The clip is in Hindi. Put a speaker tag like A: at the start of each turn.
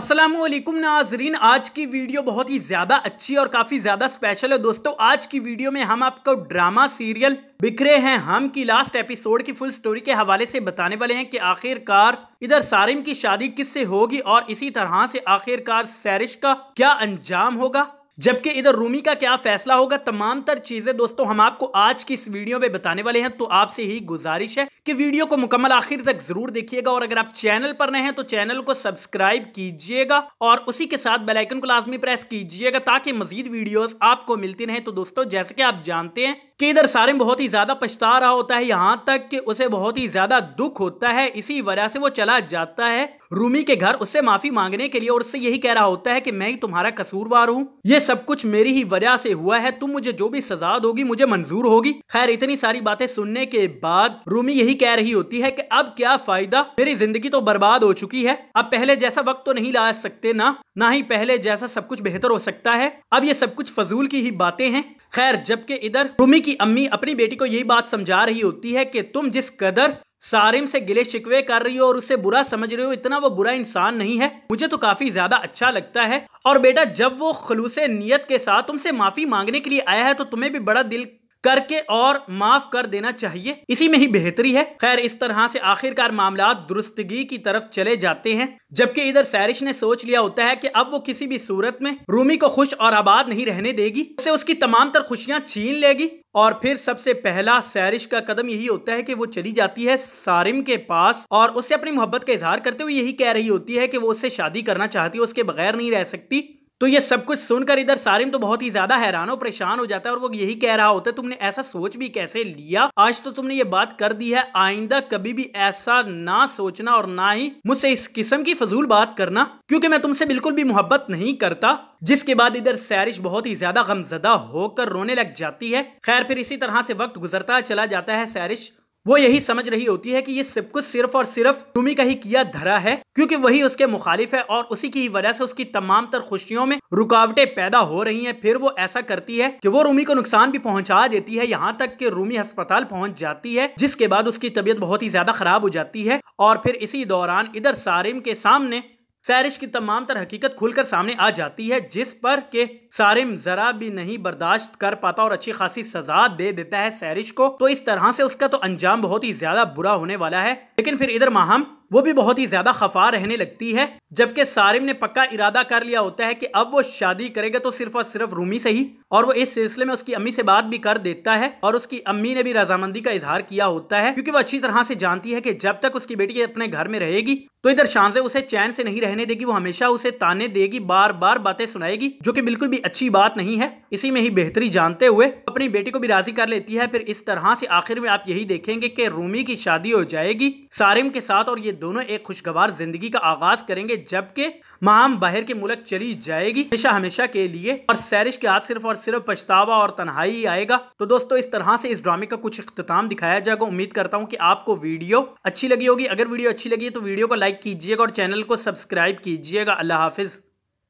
A: असलम नाजरीन आज की वीडियो बहुत ही ज़्यादा अच्छी और काफ़ी ज़्यादा स्पेशल है दोस्तों आज की वीडियो में हम आपको ड्रामा सीरियल बिखरे हैं हम की लास्ट एपिसोड की फुल स्टोरी के हवाले से बताने वाले हैं कि आखिरकार इधर सारिम की शादी किससे होगी और इसी तरह से आखिरकार सैरिश का क्या अंजाम होगा जबकि इधर रूमी का क्या फैसला होगा तमाम तर चीजें दोस्तों हम आपको आज की इस वीडियो में बताने वाले हैं तो आपसे ही गुजारिश है कि वीडियो को मुकम्मल आखिर तक जरूर देखिएगा और अगर आप चैनल पर नए हैं तो चैनल को सब्सक्राइब कीजिएगा और उसी के साथ बेलाइकन को लाजमी प्रेस कीजिएगा ताकि मजीद वीडियोज आपको मिलती रहे तो दोस्तों जैसे कि आप जानते हैं कि इधर सारे बहुत ही ज्यादा पछता रहा होता है यहाँ तक कि उसे बहुत ही ज्यादा दुख होता है इसी वजह से वो चला जाता है रूमी के घर उससे माफी मांगने के लिए और उससे यही कह रहा होता है कि मैं ही तुम्हारा कसूरवार हूँ ये सब कुछ मेरी ही वजह से हुआ है तुम मुझे जो भी सजा दोगी मुझे मंजूर होगी खैर इतनी सारी बातें सुनने के बाद रूमी यही कह रही होती है की अब क्या फायदा मेरी जिंदगी तो बर्बाद हो चुकी है अब पहले जैसा वक्त तो नहीं ला सकते ना ना ही पहले जैसा सब कुछ बेहतर हो सकता है अब ये सब कुछ फजूल की ही बातें हैं खैर जबकि इधर रूमी की अम्मी अपनी बेटी को यही बात समझा रही होती है कि तुम जिस कदर सारिम से गिले शिकवे कर रही हो और उसे बुरा समझ रही हो इतना वो बुरा इंसान नहीं है मुझे तो काफी ज्यादा अच्छा लगता है और बेटा जब वो खलूस नियत के साथ तुमसे माफी मांगने के लिए आया है तो तुम्हें भी बड़ा दिल करके और माफ कर देना चाहिए इसी में ही बेहतरी है खैर इस तरह से आखिरकार मामला दुरुस्तगी की तरफ चले जाते हैं जबकि इधर सैरिश ने सोच लिया होता है कि अब वो किसी भी सूरत में रूमी को खुश और आबाद नहीं रहने देगी उसे उसकी तमाम तर खुशियाँ छीन लेगी और फिर सबसे पहला सैरिश का कदम यही होता है कि वो चली जाती है सारिम के पास और उससे अपनी मोहब्बत का इजहार करते हुए यही कह रही होती है कि वो उससे शादी करना चाहती है उसके बगैर नहीं रह सकती तो ये सब कुछ सुनकर इधर सारिम तो बहुत ही ज्यादा हैरान और परेशान हो जाता है और वो यही कह रहा होता है तुमने ऐसा सोच भी कैसे लिया आज तो तुमने ये बात कर दी है आइंदा कभी भी ऐसा ना सोचना और ना ही मुझसे इस किस्म की फजूल बात करना क्योंकि मैं तुमसे बिल्कुल भी मोहब्बत नहीं करता जिसके बाद इधर सैरिश बहुत ही ज्यादा गमजदा होकर रोने लग जाती है खैर फिर इसी तरह से वक्त गुजरता चला जाता है सैरिश वो यही समझ रही होती है कि ये सब कुछ सिर्फ और सिर्फ रूमी का ही किया धरा है क्योंकि वही उसके मुखालिफ है और उसी की वजह से उसकी तमाम तर खुशियों में रुकावटें पैदा हो रही हैं फिर वो ऐसा करती है कि वो रूमी को नुकसान भी पहुंचा देती है यहाँ तक कि रूमी अस्पताल पहुंच जाती है जिसके बाद उसकी तबीयत बहुत ही ज्यादा खराब हो जाती है और फिर इसी दौरान इधर सारिम के सामने सैरिश की तमाम तर हकीकत खुलकर सामने आ जाती है जिस पर के सारिम जरा भी नहीं बर्दाश्त कर पाता और अच्छी खासी सजा दे देता है सैरिश को तो इस तरह से उसका तो अंजाम बहुत ही ज्यादा बुरा होने वाला है लेकिन फिर इधर माहम वो भी बहुत ही ज्यादा खफा रहने लगती है जबकि सारिम ने पक्का इरादा कर लिया होता है कि अब वो शादी करेगा तो सिर्फ और सिर्फ रूमी से ही और वो इस सिलसिले में उसकी अम्मी से बात भी कर देता है और उसकी अम्मी ने भी रजामंदी का इजहार किया होता है क्योंकि वो अच्छी तरह से जानती है कि जब तक उसकी बेटी अपने घर में रहेगी तो इधर शांजे उसे चैन से नहीं रहने देगी वो हमेशा उसे ताने देगी बार बार बातें सुनाएगी जो कि बिल्कुल भी अच्छी बात नहीं है इसी में ही बेहतरी जानते हुए अपनी बेटी को भी राजी कर लेती है फिर इस तरह से आखिर में आप यही देखेंगे कि रूमी की शादी हो जाएगी सारिम के साथ और ये दोनों एक खुशगवार जिंदगी का आगाज करेंगे जबकि माम बाहर के मुलक चली जाएगी हमेशा हमेशा के लिए और सैरिश के हाथ सिर्फ और सिर्फ पछतावा और तनहाई ही आएगा तो दोस्तों इस तरह से इस ड्रामे का कुछ अख्ताम दिखाया जाएगा उम्मीद करता हूँ कि आपको वीडियो अच्छी लगी होगी अगर वीडियो अच्छी लगी है तो वीडियो को लाइक कीजिएगा और चैनल को सब्सक्राइब कीजिएगा अल्लाह हाफिज़